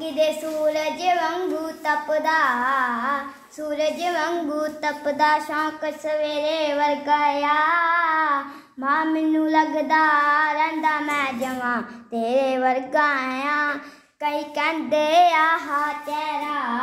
गिदे सूरज वंगू तपदा सूरज वंगू तपदा शौक सवेरे वर गया मां मैनू लगदा रंदा मैं जवां तेरे वर कई कहंदे आह तेरा